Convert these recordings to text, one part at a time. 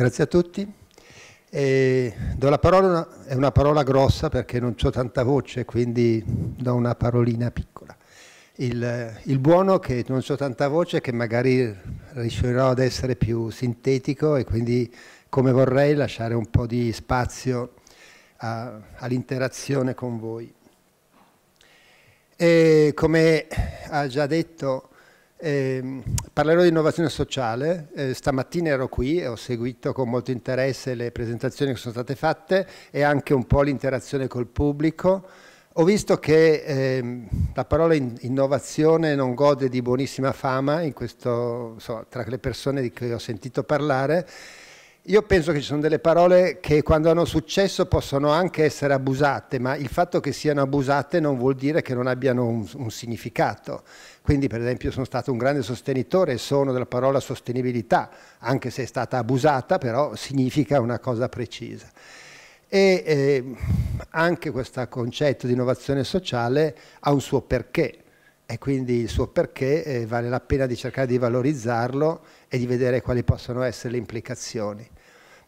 Grazie a tutti. E do la parola, è una parola grossa perché non ho tanta voce, quindi do una parolina piccola. Il, il buono che non ho tanta voce, che magari riuscirò ad essere più sintetico e quindi come vorrei lasciare un po' di spazio all'interazione con voi. E come ha già detto eh, parlerò di innovazione sociale, eh, stamattina ero qui e ho seguito con molto interesse le presentazioni che sono state fatte e anche un po' l'interazione col pubblico. Ho visto che eh, la parola in innovazione non gode di buonissima fama questo, so, tra le persone di cui ho sentito parlare io penso che ci sono delle parole che quando hanno successo possono anche essere abusate, ma il fatto che siano abusate non vuol dire che non abbiano un, un significato. Quindi per esempio sono stato un grande sostenitore e sono della parola sostenibilità, anche se è stata abusata, però significa una cosa precisa. E eh, anche questo concetto di innovazione sociale ha un suo perché e quindi il suo perché eh, vale la pena di cercare di valorizzarlo e di vedere quali possono essere le implicazioni.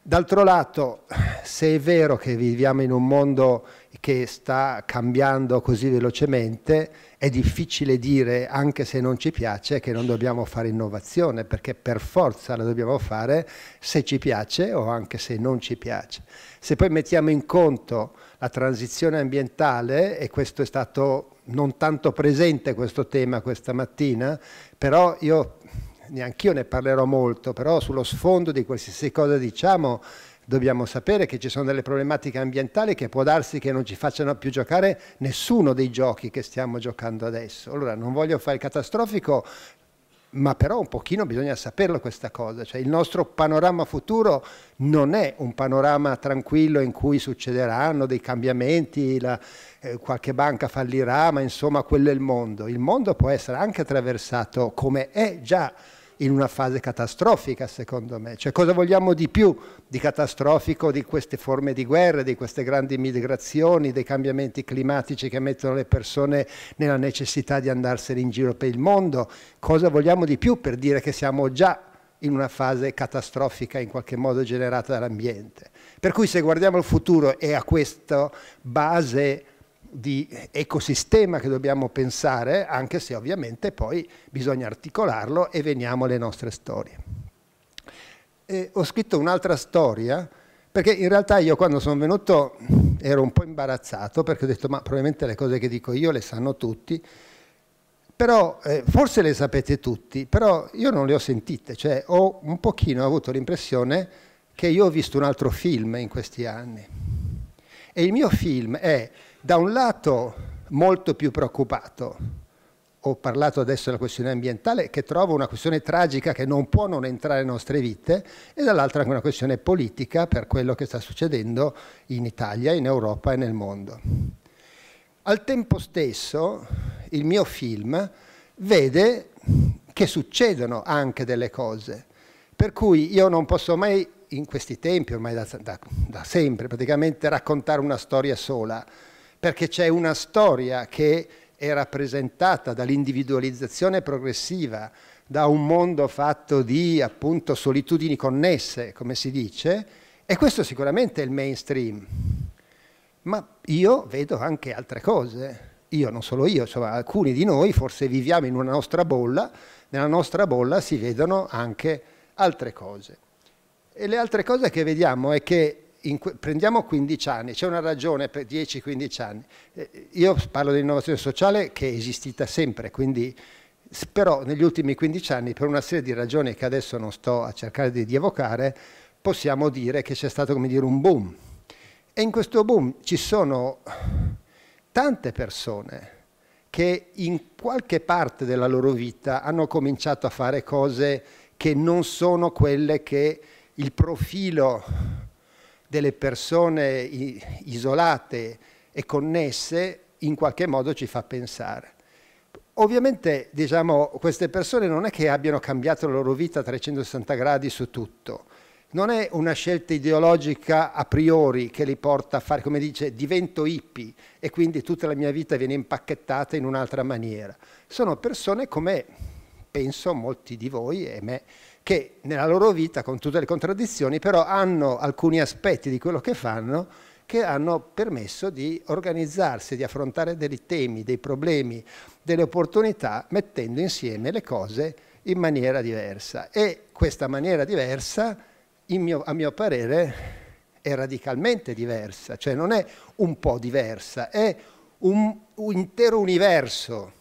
D'altro lato, se è vero che viviamo in un mondo che sta cambiando così velocemente, è difficile dire, anche se non ci piace, che non dobbiamo fare innovazione, perché per forza la dobbiamo fare se ci piace o anche se non ci piace. Se poi mettiamo in conto la transizione ambientale, e questo è stato non tanto presente questo tema questa mattina, però io neanch'io ne parlerò molto, però sullo sfondo di qualsiasi cosa diciamo dobbiamo sapere che ci sono delle problematiche ambientali che può darsi che non ci facciano più giocare nessuno dei giochi che stiamo giocando adesso. Allora non voglio fare il catastrofico, ma però un pochino bisogna saperlo questa cosa, cioè il nostro panorama futuro non è un panorama tranquillo in cui succederanno dei cambiamenti, la, eh, qualche banca fallirà, ma insomma quello è il mondo. Il mondo può essere anche attraversato come è già in una fase catastrofica, secondo me. Cioè, cosa vogliamo di più di catastrofico di queste forme di guerra, di queste grandi migrazioni, dei cambiamenti climatici che mettono le persone nella necessità di andarsene in giro per il mondo? Cosa vogliamo di più per dire che siamo già in una fase catastrofica in qualche modo generata dall'ambiente? Per cui se guardiamo il futuro e a questa base di ecosistema che dobbiamo pensare, anche se ovviamente poi bisogna articolarlo e veniamo alle nostre storie. E ho scritto un'altra storia, perché in realtà io quando sono venuto ero un po' imbarazzato, perché ho detto ma probabilmente le cose che dico io le sanno tutti, però eh, forse le sapete tutti, però io non le ho sentite, cioè ho un pochino avuto l'impressione che io ho visto un altro film in questi anni. E il mio film è da un lato molto più preoccupato, ho parlato adesso della questione ambientale, che trovo una questione tragica che non può non entrare nelle nostre vite, e dall'altro anche una questione politica per quello che sta succedendo in Italia, in Europa e nel mondo. Al tempo stesso il mio film vede che succedono anche delle cose, per cui io non posso mai in questi tempi, ormai da, da, da sempre praticamente, raccontare una storia sola, perché c'è una storia che è rappresentata dall'individualizzazione progressiva, da un mondo fatto di appunto solitudini connesse, come si dice, e questo sicuramente è il mainstream. Ma io vedo anche altre cose. Io, non solo io, insomma, alcuni di noi forse viviamo in una nostra bolla, nella nostra bolla si vedono anche altre cose. E le altre cose che vediamo è che que prendiamo 15 anni, c'è una ragione per 10-15 anni. Eh, io parlo di innovazione sociale che è esistita sempre, quindi, però negli ultimi 15 anni, per una serie di ragioni che adesso non sto a cercare di, di evocare, possiamo dire che c'è stato come dire, un boom. E in questo boom ci sono tante persone che in qualche parte della loro vita hanno cominciato a fare cose che non sono quelle che il profilo delle persone isolate e connesse in qualche modo ci fa pensare. Ovviamente diciamo, queste persone non è che abbiano cambiato la loro vita a 360 gradi su tutto, non è una scelta ideologica a priori che li porta a fare, come dice, divento hippie e quindi tutta la mia vita viene impacchettata in un'altra maniera. Sono persone come penso molti di voi e me che nella loro vita, con tutte le contraddizioni, però hanno alcuni aspetti di quello che fanno che hanno permesso di organizzarsi, di affrontare dei temi, dei problemi, delle opportunità, mettendo insieme le cose in maniera diversa. E questa maniera diversa, mio, a mio parere, è radicalmente diversa, cioè non è un po' diversa, è un, un intero universo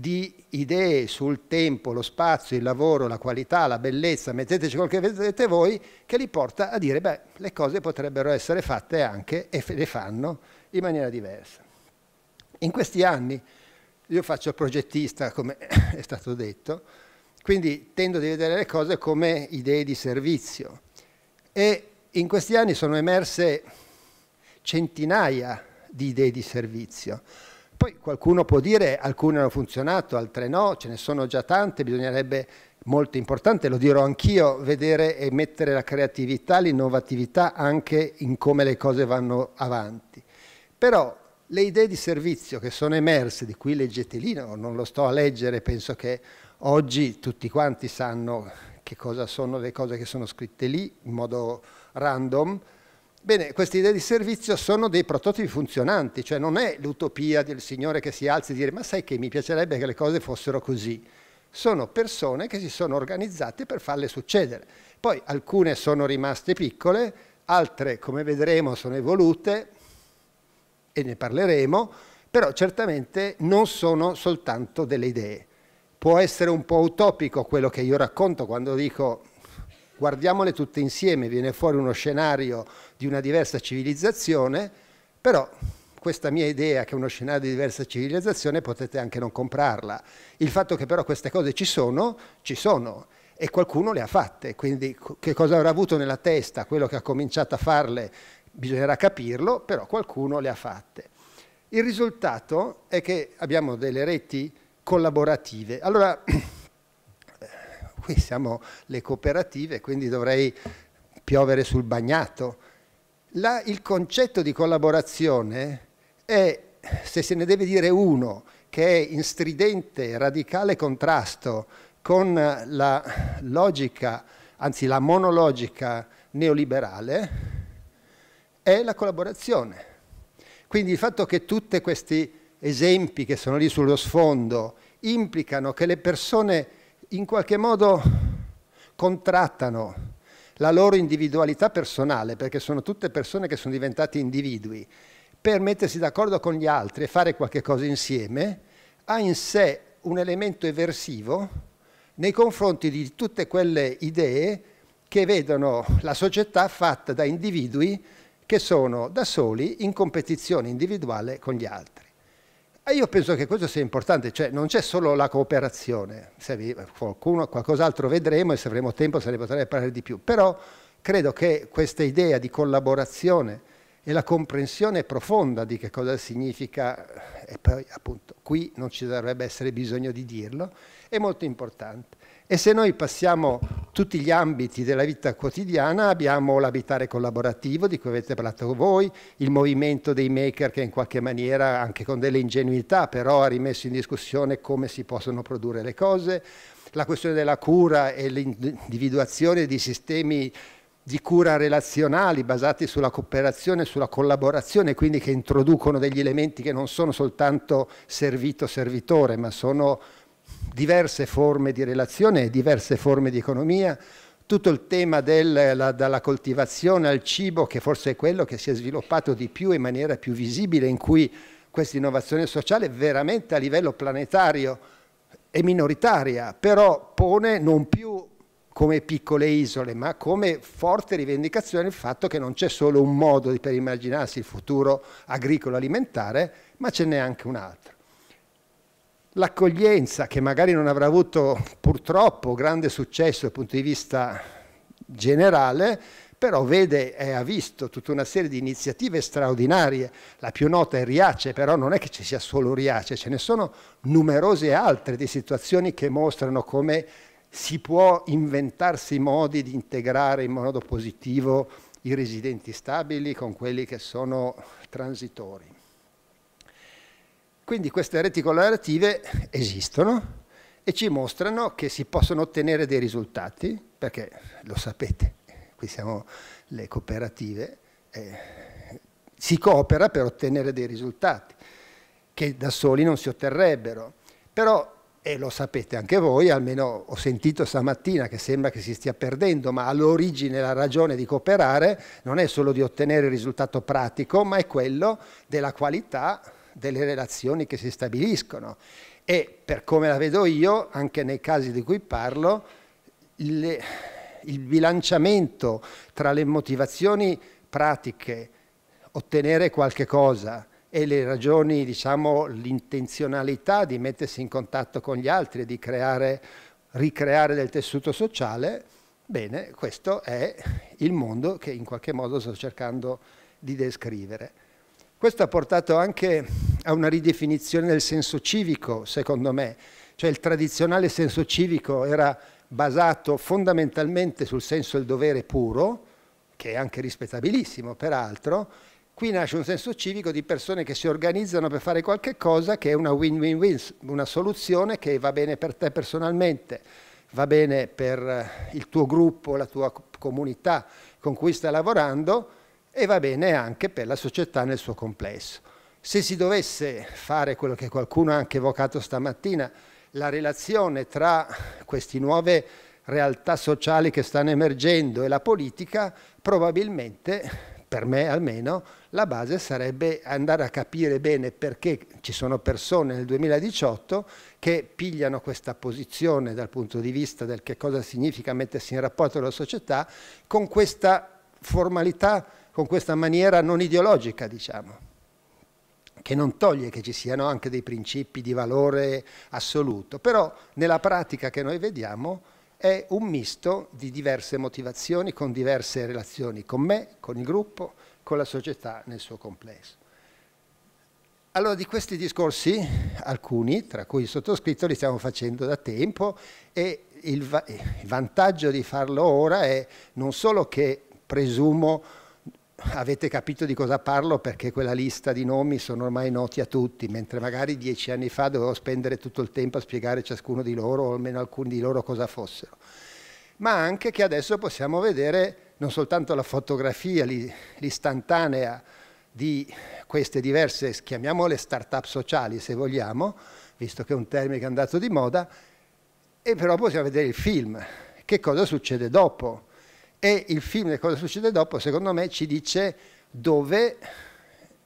di idee sul tempo, lo spazio, il lavoro, la qualità, la bellezza, metteteci quel che vedete voi, che li porta a dire, beh, le cose potrebbero essere fatte anche e le fanno in maniera diversa. In questi anni io faccio progettista, come è stato detto, quindi tendo a vedere le cose come idee di servizio. E in questi anni sono emerse centinaia di idee di servizio. Poi qualcuno può dire alcune hanno funzionato, altre no, ce ne sono già tante, bisognerebbe molto importante, lo dirò anch'io, vedere e mettere la creatività, l'innovatività anche in come le cose vanno avanti. Però le idee di servizio che sono emerse, di cui leggete lì, non lo sto a leggere, penso che oggi tutti quanti sanno che cosa sono le cose che sono scritte lì in modo random, Bene, queste idee di servizio sono dei prototipi funzionanti, cioè non è l'utopia del signore che si alzi e dire ma sai che mi piacerebbe che le cose fossero così. Sono persone che si sono organizzate per farle succedere. Poi alcune sono rimaste piccole, altre come vedremo sono evolute e ne parleremo, però certamente non sono soltanto delle idee. Può essere un po' utopico quello che io racconto quando dico guardiamole tutte insieme, viene fuori uno scenario di una diversa civilizzazione, però questa mia idea che è uno scenario di diversa civilizzazione potete anche non comprarla. Il fatto che però queste cose ci sono, ci sono e qualcuno le ha fatte, quindi che cosa avrà avuto nella testa quello che ha cominciato a farle bisognerà capirlo, però qualcuno le ha fatte. Il risultato è che abbiamo delle reti collaborative. Allora, qui siamo le cooperative, quindi dovrei piovere sul bagnato. La, il concetto di collaborazione è, se se ne deve dire uno, che è in stridente, radicale contrasto con la logica, anzi la monologica neoliberale, è la collaborazione. Quindi il fatto che tutti questi esempi che sono lì sullo sfondo implicano che le persone in qualche modo contrattano la loro individualità personale, perché sono tutte persone che sono diventate individui, per mettersi d'accordo con gli altri e fare qualche cosa insieme, ha in sé un elemento eversivo nei confronti di tutte quelle idee che vedono la società fatta da individui che sono da soli in competizione individuale con gli altri. E io penso che questo sia importante, cioè non c'è solo la cooperazione, vi, qualcuno, qualcos'altro vedremo e se avremo tempo se ne potrei parlare di più, però credo che questa idea di collaborazione e la comprensione profonda di che cosa significa, eh, e poi appunto qui non ci dovrebbe essere bisogno di dirlo, è molto importante. E se noi passiamo tutti gli ambiti della vita quotidiana, abbiamo l'abitare collaborativo di cui avete parlato voi, il movimento dei maker che in qualche maniera, anche con delle ingenuità, però ha rimesso in discussione come si possono produrre le cose, la questione della cura e l'individuazione di sistemi di cura relazionali basati sulla cooperazione, sulla collaborazione, quindi che introducono degli elementi che non sono soltanto servito-servitore, ma sono diverse forme di relazione, diverse forme di economia, tutto il tema della, dalla coltivazione al cibo, che forse è quello che si è sviluppato di più in maniera più visibile, in cui questa innovazione sociale veramente a livello planetario è minoritaria, però pone non più come piccole isole, ma come forte rivendicazione il fatto che non c'è solo un modo per immaginarsi il futuro agricolo alimentare, ma ce n'è anche un altro. L'accoglienza che magari non avrà avuto purtroppo grande successo dal punto di vista generale, però vede e ha visto tutta una serie di iniziative straordinarie. La più nota è Riace, però non è che ci sia solo Riace, ce ne sono numerose altre di situazioni che mostrano come si può inventarsi modi di integrare in modo positivo i residenti stabili con quelli che sono transitori. Quindi queste reti collaborative esistono e ci mostrano che si possono ottenere dei risultati, perché lo sapete, qui siamo le cooperative, eh, si coopera per ottenere dei risultati che da soli non si otterrebbero. Però, e lo sapete anche voi, almeno ho sentito stamattina che sembra che si stia perdendo, ma all'origine la ragione di cooperare non è solo di ottenere il risultato pratico, ma è quello della qualità delle relazioni che si stabiliscono e per come la vedo io, anche nei casi di cui parlo, le, il bilanciamento tra le motivazioni pratiche, ottenere qualche cosa, e le ragioni, diciamo, l'intenzionalità di mettersi in contatto con gli altri, e di creare, ricreare del tessuto sociale, bene, questo è il mondo che in qualche modo sto cercando di descrivere. Questo ha portato anche a una ridefinizione del senso civico, secondo me. Cioè il tradizionale senso civico era basato fondamentalmente sul senso del dovere puro, che è anche rispettabilissimo peraltro, qui nasce un senso civico di persone che si organizzano per fare qualche cosa che è una win-win-win, una soluzione che va bene per te personalmente, va bene per il tuo gruppo, la tua comunità con cui stai lavorando, e va bene anche per la società nel suo complesso. Se si dovesse fare quello che qualcuno ha anche evocato stamattina, la relazione tra queste nuove realtà sociali che stanno emergendo e la politica, probabilmente, per me almeno, la base sarebbe andare a capire bene perché ci sono persone nel 2018 che pigliano questa posizione dal punto di vista del che cosa significa mettersi in rapporto con la società con questa formalità con questa maniera non ideologica, diciamo, che non toglie che ci siano anche dei principi di valore assoluto, però nella pratica che noi vediamo è un misto di diverse motivazioni con diverse relazioni con me, con il gruppo, con la società nel suo complesso. Allora di questi discorsi, alcuni, tra cui il sottoscritto, li stiamo facendo da tempo e il, va il vantaggio di farlo ora è non solo che presumo avete capito di cosa parlo perché quella lista di nomi sono ormai noti a tutti, mentre magari dieci anni fa dovevo spendere tutto il tempo a spiegare ciascuno di loro o almeno alcuni di loro cosa fossero. Ma anche che adesso possiamo vedere non soltanto la fotografia, l'istantanea di queste diverse, chiamiamole start-up sociali se vogliamo, visto che è un termine che è andato di moda, e però possiamo vedere il film, che cosa succede dopo e il film cosa succede dopo, secondo me, ci dice dove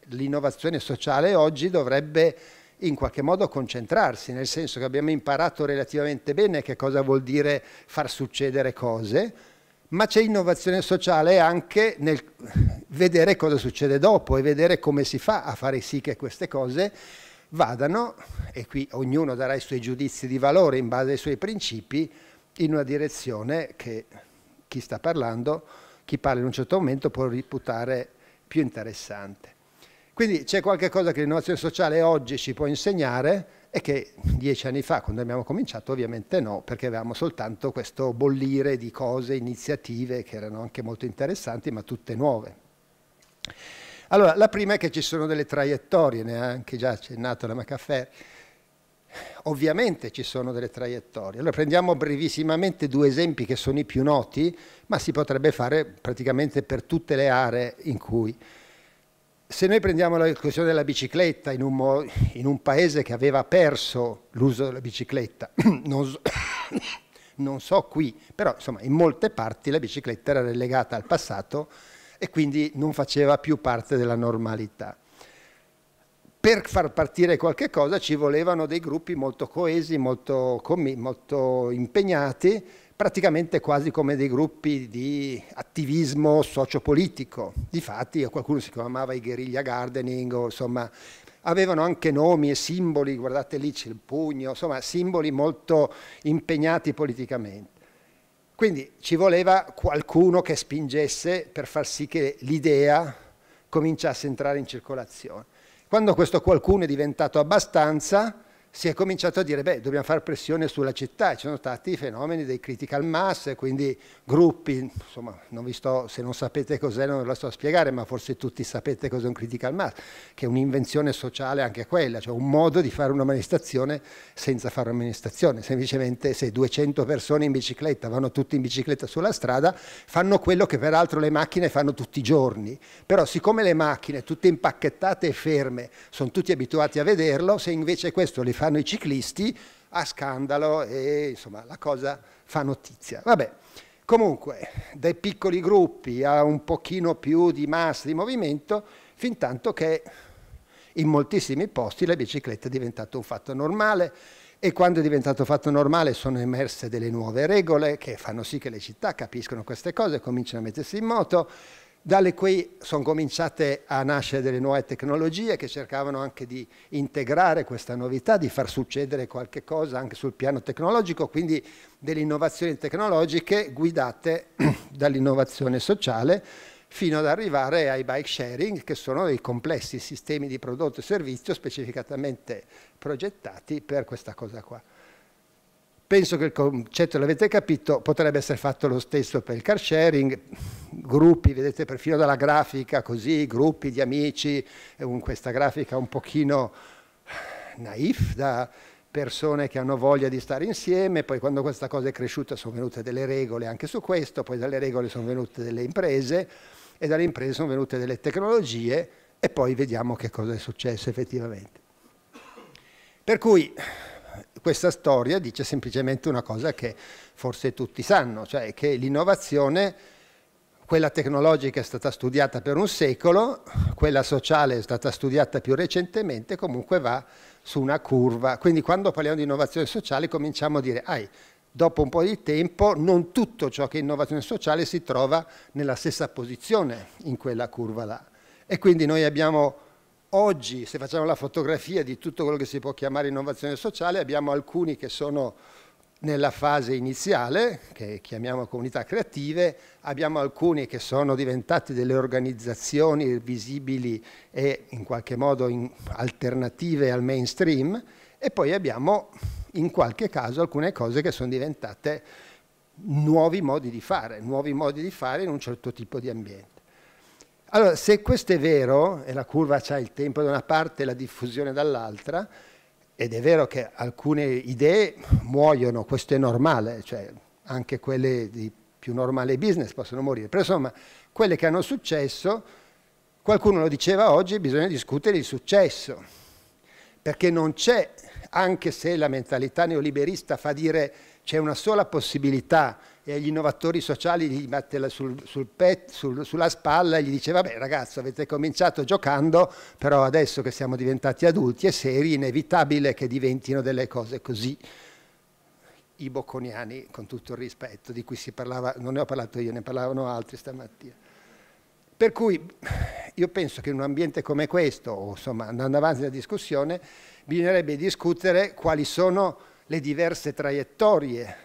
l'innovazione sociale oggi dovrebbe in qualche modo concentrarsi, nel senso che abbiamo imparato relativamente bene che cosa vuol dire far succedere cose, ma c'è innovazione sociale anche nel vedere cosa succede dopo e vedere come si fa a fare sì che queste cose vadano, e qui ognuno darà i suoi giudizi di valore in base ai suoi principi, in una direzione che chi sta parlando, chi parla in un certo momento può riputare più interessante. Quindi c'è qualcosa che l'innovazione sociale oggi ci può insegnare e che dieci anni fa, quando abbiamo cominciato, ovviamente no, perché avevamo soltanto questo bollire di cose, iniziative che erano anche molto interessanti, ma tutte nuove. Allora, la prima è che ci sono delle traiettorie, ne ha anche già accennato la Macaffè, Ovviamente ci sono delle traiettorie. Allora prendiamo brevissimamente due esempi che sono i più noti, ma si potrebbe fare praticamente per tutte le aree in cui. Se noi prendiamo la questione della bicicletta in un, in un paese che aveva perso l'uso della bicicletta, non so, non so qui, però insomma in molte parti la bicicletta era relegata al passato e quindi non faceva più parte della normalità per far partire qualche cosa ci volevano dei gruppi molto coesi, molto, molto impegnati, praticamente quasi come dei gruppi di attivismo sociopolitico. Difatti qualcuno si chiamava i guerriglia gardening, o, insomma, avevano anche nomi e simboli, guardate lì c'è il pugno, insomma simboli molto impegnati politicamente. Quindi ci voleva qualcuno che spingesse per far sì che l'idea cominciasse a entrare in circolazione. Quando questo qualcuno è diventato abbastanza, si è cominciato a dire, beh, dobbiamo fare pressione sulla città, ci sono stati i fenomeni dei critical mass, quindi gruppi, insomma, non vi sto, se non sapete cos'è non ve lo sto a spiegare, ma forse tutti sapete cos'è un critical mass, che è un'invenzione sociale anche quella, cioè un modo di fare una manifestazione senza fare una manifestazione, semplicemente se 200 persone in bicicletta vanno tutti in bicicletta sulla strada, fanno quello che peraltro le macchine fanno tutti i giorni, però siccome le macchine tutte impacchettate e ferme, sono tutti abituati a vederlo, se invece questo li fa fanno i ciclisti a scandalo e insomma la cosa fa notizia. Vabbè, comunque dai piccoli gruppi a un pochino più di massa, di movimento, fin tanto che in moltissimi posti la bicicletta è diventata un fatto normale e quando è diventato fatto normale sono emerse delle nuove regole che fanno sì che le città capiscono queste cose, cominciano a mettersi in moto, dalle qui sono cominciate a nascere delle nuove tecnologie che cercavano anche di integrare questa novità, di far succedere qualche cosa anche sul piano tecnologico, quindi delle innovazioni tecnologiche guidate dall'innovazione sociale fino ad arrivare ai bike sharing, che sono dei complessi sistemi di prodotto e servizio specificatamente progettati per questa cosa qua. Penso che il concetto l'avete capito, potrebbe essere fatto lo stesso per il car sharing, gruppi, vedete perfino dalla grafica così, gruppi di amici, eh, questa grafica un pochino naif da persone che hanno voglia di stare insieme, poi quando questa cosa è cresciuta sono venute delle regole anche su questo, poi dalle regole sono venute delle imprese e dalle imprese sono venute delle tecnologie e poi vediamo che cosa è successo effettivamente. Per cui questa storia dice semplicemente una cosa che forse tutti sanno, cioè che l'innovazione, quella tecnologica è stata studiata per un secolo, quella sociale è stata studiata più recentemente, comunque va su una curva. Quindi quando parliamo di innovazione sociale cominciamo a dire, ah, dopo un po' di tempo non tutto ciò che è innovazione sociale si trova nella stessa posizione in quella curva là. E quindi noi abbiamo Oggi, se facciamo la fotografia di tutto quello che si può chiamare innovazione sociale, abbiamo alcuni che sono nella fase iniziale, che chiamiamo comunità creative, abbiamo alcuni che sono diventati delle organizzazioni visibili e in qualche modo in alternative al mainstream e poi abbiamo in qualche caso alcune cose che sono diventate nuovi modi di fare, nuovi modi di fare in un certo tipo di ambiente. Allora, se questo è vero, e la curva ha il tempo da una parte e la diffusione dall'altra, ed è vero che alcune idee muoiono, questo è normale, cioè anche quelle di più normale business possono morire, però insomma, quelle che hanno successo, qualcuno lo diceva oggi, bisogna discutere di successo, perché non c'è, anche se la mentalità neoliberista fa dire c'è una sola possibilità e agli innovatori sociali gli mette sul, sul pet, sul, sulla spalla e gli dice vabbè ragazzo avete cominciato giocando però adesso che siamo diventati adulti e seri inevitabile che diventino delle cose così i bocconiani con tutto il rispetto di cui si parlava, non ne ho parlato io, ne parlavano altri stamattina. Per cui io penso che in un ambiente come questo, o insomma andando avanti la discussione, bisognerebbe discutere quali sono le diverse traiettorie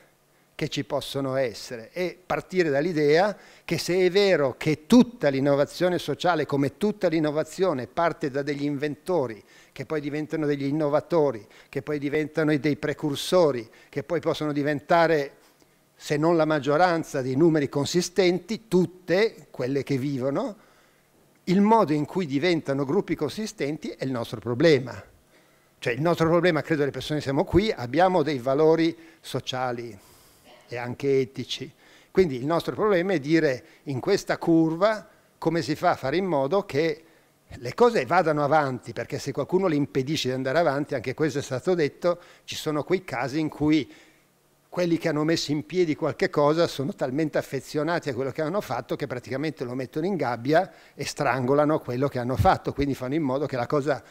che ci possono essere e partire dall'idea che se è vero che tutta l'innovazione sociale, come tutta l'innovazione, parte da degli inventori, che poi diventano degli innovatori, che poi diventano dei precursori, che poi possono diventare, se non la maggioranza, dei numeri consistenti, tutte quelle che vivono, il modo in cui diventano gruppi consistenti è il nostro problema. Cioè il nostro problema, credo le persone siamo qui, abbiamo dei valori sociali, e anche etici. Quindi il nostro problema è dire in questa curva come si fa a fare in modo che le cose vadano avanti, perché se qualcuno le impedisce di andare avanti, anche questo è stato detto, ci sono quei casi in cui quelli che hanno messo in piedi qualche cosa sono talmente affezionati a quello che hanno fatto che praticamente lo mettono in gabbia e strangolano quello che hanno fatto, quindi fanno in modo che la cosa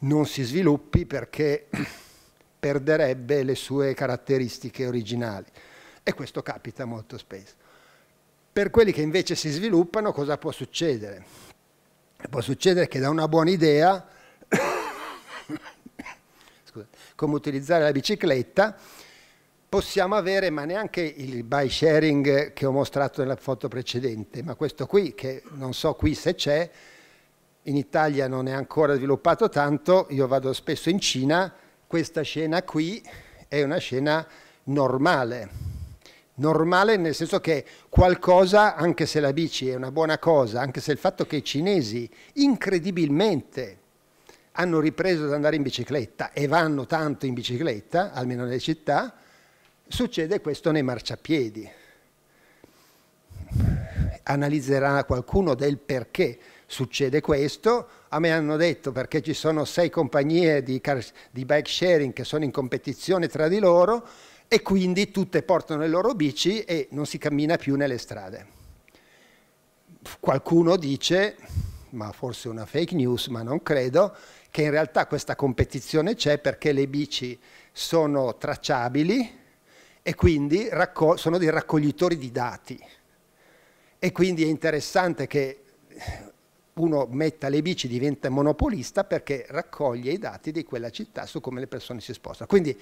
non si sviluppi perché perderebbe le sue caratteristiche originali. E questo capita molto spesso. Per quelli che invece si sviluppano, cosa può succedere? Può succedere che da una buona idea, scusate, come utilizzare la bicicletta, possiamo avere, ma neanche il bike sharing che ho mostrato nella foto precedente, ma questo qui, che non so qui se c'è, in Italia non è ancora sviluppato tanto, io vado spesso in Cina, questa scena qui è una scena normale, normale nel senso che qualcosa, anche se la bici è una buona cosa, anche se il fatto che i cinesi incredibilmente hanno ripreso ad andare in bicicletta e vanno tanto in bicicletta, almeno nelle città, succede questo nei marciapiedi. Analizzerà qualcuno del perché succede questo. A me hanno detto perché ci sono sei compagnie di, di bike sharing che sono in competizione tra di loro e quindi tutte portano le loro bici e non si cammina più nelle strade. Qualcuno dice, ma forse una fake news, ma non credo, che in realtà questa competizione c'è perché le bici sono tracciabili e quindi sono dei raccoglitori di dati. E quindi è interessante che uno metta le bici diventa monopolista perché raccoglie i dati di quella città su come le persone si spostano. Quindi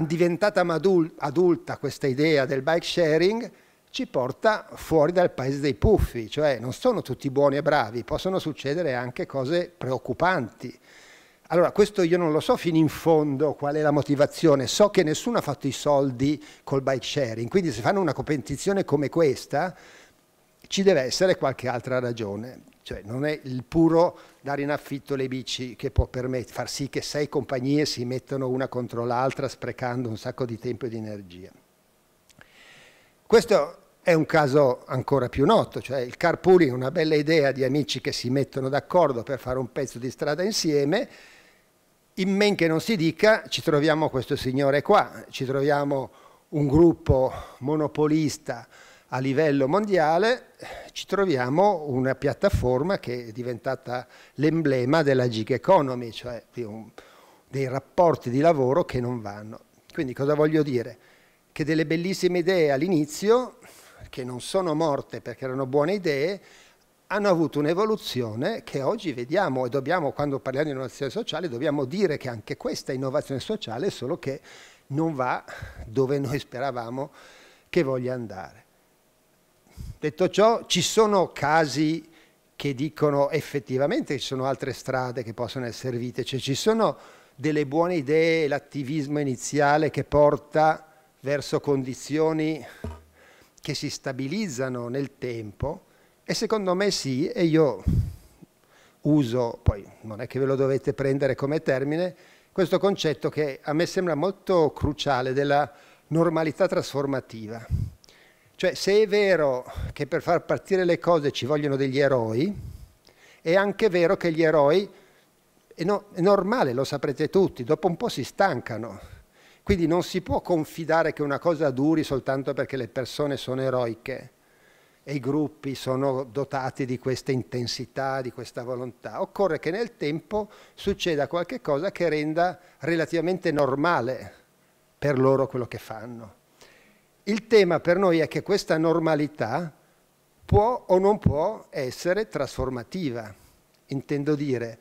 diventata adulta questa idea del bike sharing ci porta fuori dal paese dei puffi, cioè non sono tutti buoni e bravi, possono succedere anche cose preoccupanti. Allora, questo io non lo so fino in fondo qual è la motivazione, so che nessuno ha fatto i soldi col bike sharing, quindi se fanno una competizione come questa ci deve essere qualche altra ragione, cioè non è il puro dare in affitto le bici che può far sì che sei compagnie si mettano una contro l'altra sprecando un sacco di tempo e di energia. Questo è un caso ancora più noto, cioè il carpooling è una bella idea di amici che si mettono d'accordo per fare un pezzo di strada insieme, in men che non si dica ci troviamo questo signore qua, ci troviamo un gruppo monopolista, a livello mondiale ci troviamo una piattaforma che è diventata l'emblema della gig economy, cioè un, dei rapporti di lavoro che non vanno. Quindi cosa voglio dire? Che delle bellissime idee all'inizio, che non sono morte perché erano buone idee, hanno avuto un'evoluzione che oggi vediamo e dobbiamo, quando parliamo di innovazione sociale, dobbiamo dire che anche questa innovazione sociale è solo che non va dove noi speravamo che voglia andare. Detto ciò, ci sono casi che dicono effettivamente che ci sono altre strade che possono essere servite, cioè ci sono delle buone idee, l'attivismo iniziale che porta verso condizioni che si stabilizzano nel tempo e secondo me sì, e io uso, poi non è che ve lo dovete prendere come termine, questo concetto che a me sembra molto cruciale della normalità trasformativa. Cioè, se è vero che per far partire le cose ci vogliono degli eroi, è anche vero che gli eroi, è, no, è normale, lo saprete tutti, dopo un po' si stancano. Quindi non si può confidare che una cosa duri soltanto perché le persone sono eroiche e i gruppi sono dotati di questa intensità, di questa volontà. Occorre che nel tempo succeda qualcosa che renda relativamente normale per loro quello che fanno. Il tema per noi è che questa normalità può o non può essere trasformativa. Intendo dire,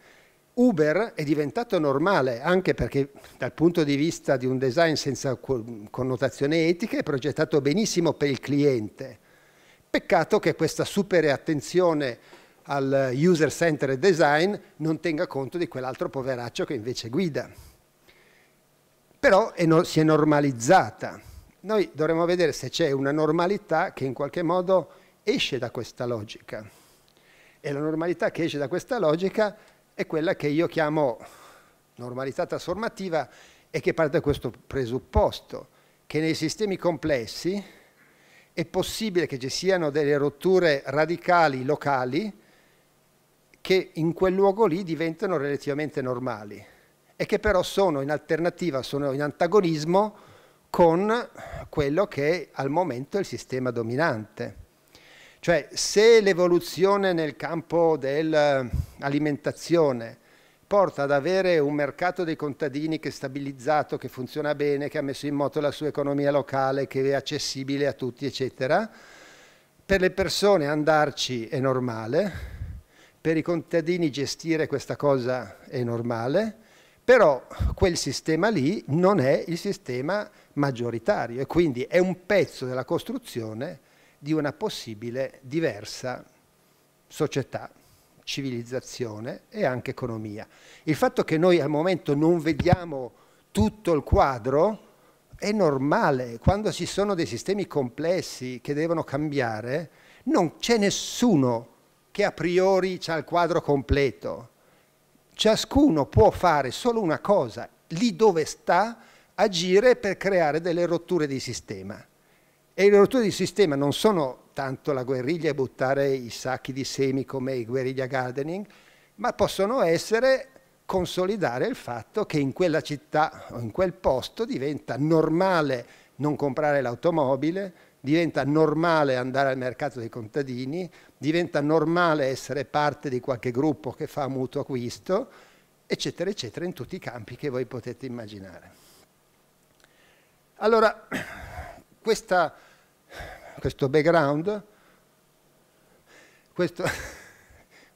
Uber è diventato normale anche perché dal punto di vista di un design senza connotazione etica è progettato benissimo per il cliente. Peccato che questa super attenzione al user centered design non tenga conto di quell'altro poveraccio che invece guida. Però è no si è normalizzata noi dovremmo vedere se c'è una normalità che in qualche modo esce da questa logica. E la normalità che esce da questa logica è quella che io chiamo normalità trasformativa e che parte da questo presupposto, che nei sistemi complessi è possibile che ci siano delle rotture radicali locali che in quel luogo lì diventano relativamente normali e che però sono in alternativa, sono in antagonismo con quello che è al momento è il sistema dominante. Cioè se l'evoluzione nel campo dell'alimentazione porta ad avere un mercato dei contadini che è stabilizzato, che funziona bene, che ha messo in moto la sua economia locale, che è accessibile a tutti, eccetera, per le persone andarci è normale, per i contadini gestire questa cosa è normale, però quel sistema lì non è il sistema maggioritario e quindi è un pezzo della costruzione di una possibile diversa società, civilizzazione e anche economia. Il fatto che noi al momento non vediamo tutto il quadro è normale, quando ci sono dei sistemi complessi che devono cambiare, non c'è nessuno che a priori ha il quadro completo. Ciascuno può fare solo una cosa, lì dove sta, agire per creare delle rotture di sistema. E le rotture di sistema non sono tanto la guerriglia e buttare i sacchi di semi come i guerriglia gardening, ma possono essere consolidare il fatto che in quella città o in quel posto diventa normale non comprare l'automobile, diventa normale andare al mercato dei contadini, diventa normale essere parte di qualche gruppo che fa mutuo acquisto, eccetera, eccetera, in tutti i campi che voi potete immaginare. Allora, questa, questo background, questo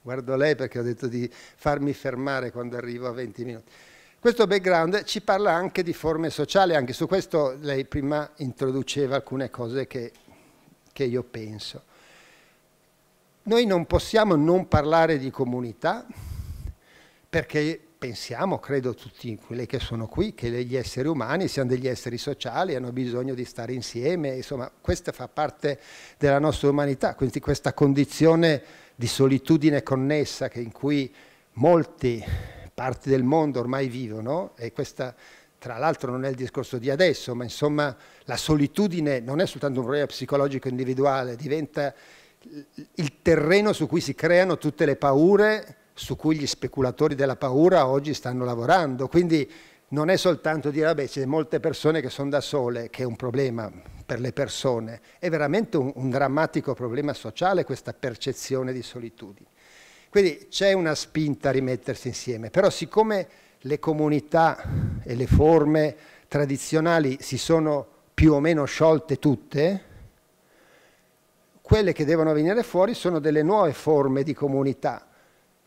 guardo lei perché ho detto di farmi fermare quando arrivo a 20 minuti. Questo background ci parla anche di forme sociali, anche su questo lei prima introduceva alcune cose che, che io penso. Noi non possiamo non parlare di comunità perché pensiamo, credo tutti quelli che sono qui, che gli esseri umani siano degli esseri sociali, hanno bisogno di stare insieme, insomma questa fa parte della nostra umanità, quindi questa condizione di solitudine connessa in cui molte parti del mondo ormai vivono e questa tra l'altro non è il discorso di adesso, ma insomma la solitudine non è soltanto un problema psicologico individuale, diventa il terreno su cui si creano tutte le paure su cui gli speculatori della paura oggi stanno lavorando. Quindi non è soltanto dire, vabbè, c'è molte persone che sono da sole, che è un problema per le persone, è veramente un, un drammatico problema sociale questa percezione di solitudine. Quindi c'è una spinta a rimettersi insieme, però siccome le comunità e le forme tradizionali si sono più o meno sciolte tutte, quelle che devono venire fuori sono delle nuove forme di comunità,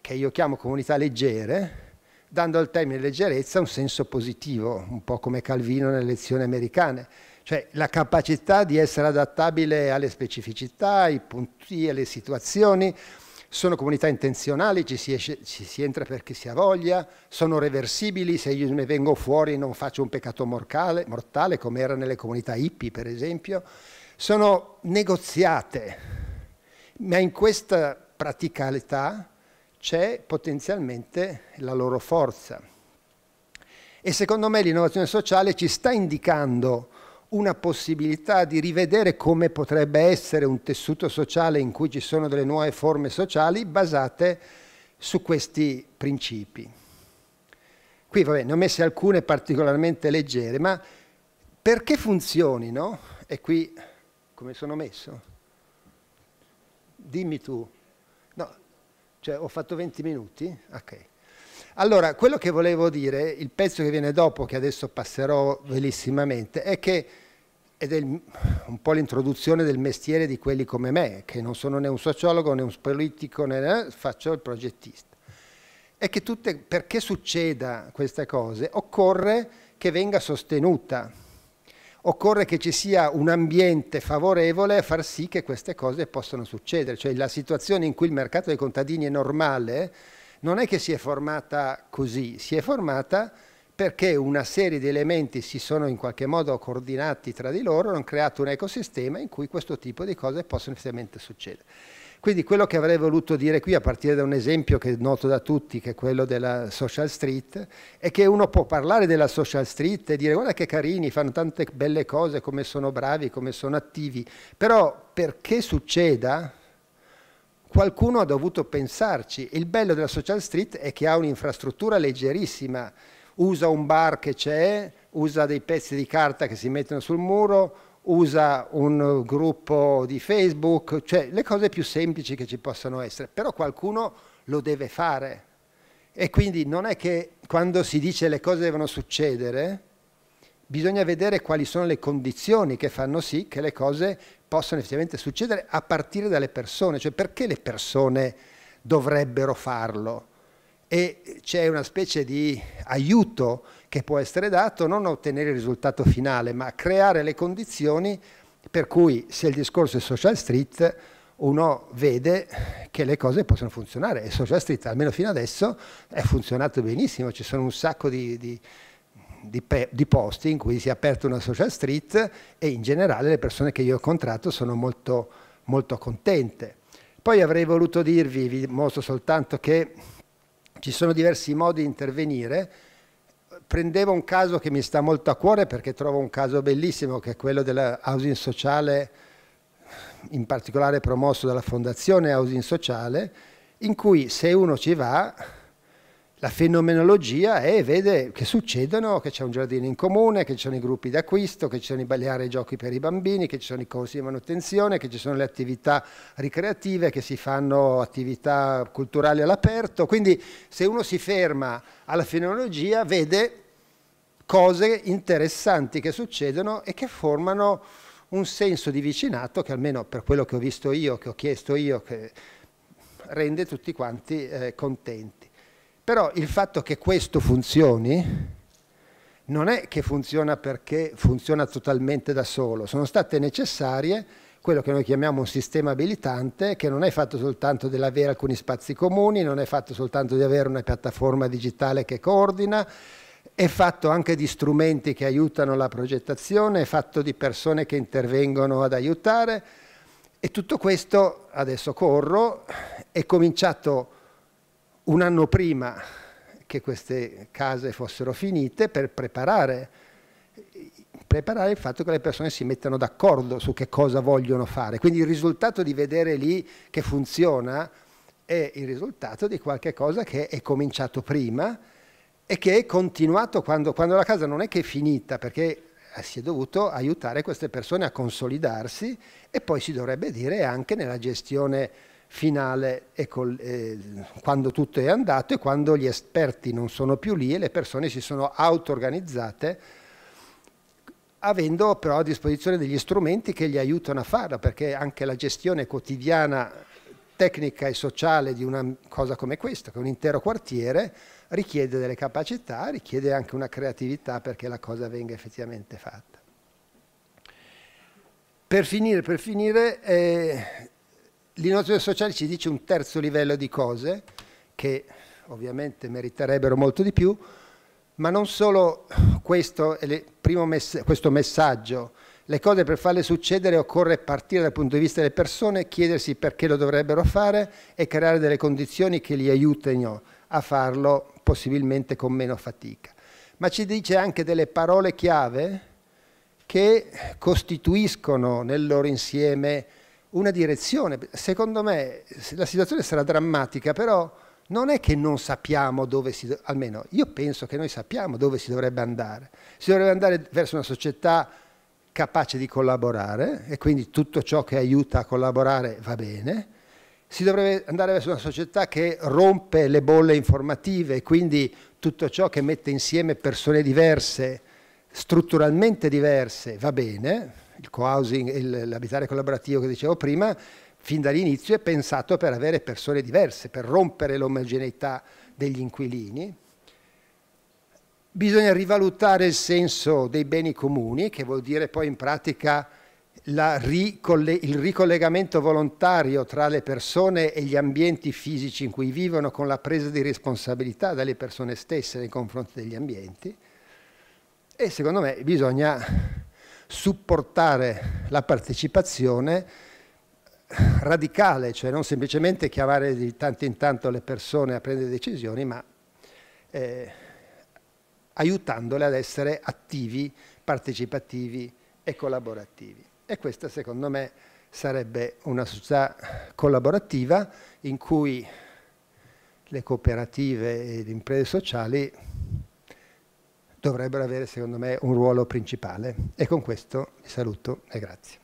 che io chiamo comunità leggere, dando al termine leggerezza un senso positivo, un po' come Calvino nelle lezioni americane, cioè la capacità di essere adattabile alle specificità, ai punti, alle situazioni. Sono comunità intenzionali, ci si, esce, ci si entra perché si ha voglia, sono reversibili, se io ne vengo fuori non faccio un peccato mortale, mortale come era nelle comunità hippie per esempio, sono negoziate, ma in questa praticalità c'è potenzialmente la loro forza. E secondo me l'innovazione sociale ci sta indicando una possibilità di rivedere come potrebbe essere un tessuto sociale in cui ci sono delle nuove forme sociali basate su questi principi. Qui vabbè, ne ho messe alcune particolarmente leggere, ma perché funzionino, e qui come sono messo? Dimmi tu. No, cioè, ho fatto 20 minuti? Ok. Allora, quello che volevo dire, il pezzo che viene dopo, che adesso passerò velissimamente, è che, ed è un po' l'introduzione del mestiere di quelli come me, che non sono né un sociologo, né un politico, né, faccio il progettista, è che tutte, perché succeda queste cose occorre che venga sostenuta occorre che ci sia un ambiente favorevole a far sì che queste cose possano succedere, cioè la situazione in cui il mercato dei contadini è normale non è che si è formata così, si è formata perché una serie di elementi si sono in qualche modo coordinati tra di loro, hanno creato un ecosistema in cui questo tipo di cose possono effettivamente succedere. Quindi quello che avrei voluto dire qui, a partire da un esempio che è noto da tutti, che è quello della social street, è che uno può parlare della social street e dire guarda che carini, fanno tante belle cose, come sono bravi, come sono attivi, però perché succeda qualcuno ha dovuto pensarci. Il bello della social street è che ha un'infrastruttura leggerissima, usa un bar che c'è, usa dei pezzi di carta che si mettono sul muro, usa un gruppo di Facebook, cioè le cose più semplici che ci possano essere, però qualcuno lo deve fare. E quindi non è che quando si dice le cose devono succedere, bisogna vedere quali sono le condizioni che fanno sì che le cose possano effettivamente succedere a partire dalle persone, cioè perché le persone dovrebbero farlo. E c'è una specie di aiuto che può essere dato, non ottenere il risultato finale, ma creare le condizioni per cui se il discorso è social street uno vede che le cose possono funzionare e social street almeno fino adesso è funzionato benissimo, ci sono un sacco di, di di, di, posti in cui si è aperta una social street e in generale le persone che io ho contratto sono molto, molto contente. Poi avrei voluto dirvi, vi mostro soltanto che ci sono diversi modi di intervenire, prendevo un caso che mi sta molto a cuore perché trovo un caso bellissimo che è quello del housing sociale, in particolare promosso dalla Fondazione Housing Sociale, in cui se uno ci va la fenomenologia e vede che succedono, che c'è un giardino in comune, che ci sono i gruppi d'acquisto, che ci sono i le aree giochi per i bambini, che ci sono i corsi di manutenzione, che ci sono le attività ricreative, che si fanno attività culturali all'aperto. Quindi se uno si ferma alla fenomenologia vede cose interessanti che succedono e che formano un senso di vicinato che almeno per quello che ho visto io, che ho chiesto io, che rende tutti quanti eh, contenti. Però il fatto che questo funzioni non è che funziona perché funziona totalmente da solo, sono state necessarie quello che noi chiamiamo un sistema abilitante che non è fatto soltanto dell'avere alcuni spazi comuni, non è fatto soltanto di avere una piattaforma digitale che coordina, è fatto anche di strumenti che aiutano la progettazione, è fatto di persone che intervengono ad aiutare e tutto questo, adesso corro, è cominciato un anno prima che queste case fossero finite per preparare, preparare il fatto che le persone si mettano d'accordo su che cosa vogliono fare. Quindi il risultato di vedere lì che funziona è il risultato di qualche cosa che è cominciato prima e che è continuato quando, quando la casa non è che è finita, perché si è dovuto aiutare queste persone a consolidarsi e poi si dovrebbe dire anche nella gestione finale quando tutto è andato e quando gli esperti non sono più lì e le persone si sono auto-organizzate avendo però a disposizione degli strumenti che gli aiutano a farlo, perché anche la gestione quotidiana, tecnica e sociale di una cosa come questa, che un intero quartiere, richiede delle capacità, richiede anche una creatività perché la cosa venga effettivamente fatta. Per finire, per finire, eh, l'innovazione sociale ci dice un terzo livello di cose che ovviamente meriterebbero molto di più, ma non solo questo, mess questo messaggio, le cose per farle succedere occorre partire dal punto di vista delle persone, chiedersi perché lo dovrebbero fare e creare delle condizioni che li aiutino a farlo possibilmente con meno fatica. Ma ci dice anche delle parole chiave che costituiscono nel loro insieme una direzione. Secondo me la situazione sarà drammatica, però non è che non sappiamo dove si, dovrebbe, almeno io penso che noi sappiamo dove si dovrebbe andare. Si dovrebbe andare verso una società capace di collaborare e quindi tutto ciò che aiuta a collaborare va bene. Si dovrebbe andare verso una società che rompe le bolle informative e quindi tutto ciò che mette insieme persone diverse, strutturalmente diverse, va bene il co-housing e l'abitare collaborativo che dicevo prima, fin dall'inizio è pensato per avere persone diverse, per rompere l'omogeneità degli inquilini. Bisogna rivalutare il senso dei beni comuni, che vuol dire poi in pratica ricolle il ricollegamento volontario tra le persone e gli ambienti fisici in cui vivono, con la presa di responsabilità dalle persone stesse nei confronti degli ambienti. E secondo me bisogna supportare la partecipazione radicale, cioè non semplicemente chiamare di tanto in tanto le persone a prendere decisioni, ma eh, aiutandole ad essere attivi, partecipativi e collaborativi. E questa secondo me sarebbe una società collaborativa in cui le cooperative e le imprese sociali dovrebbero avere secondo me un ruolo principale. E con questo vi saluto e grazie.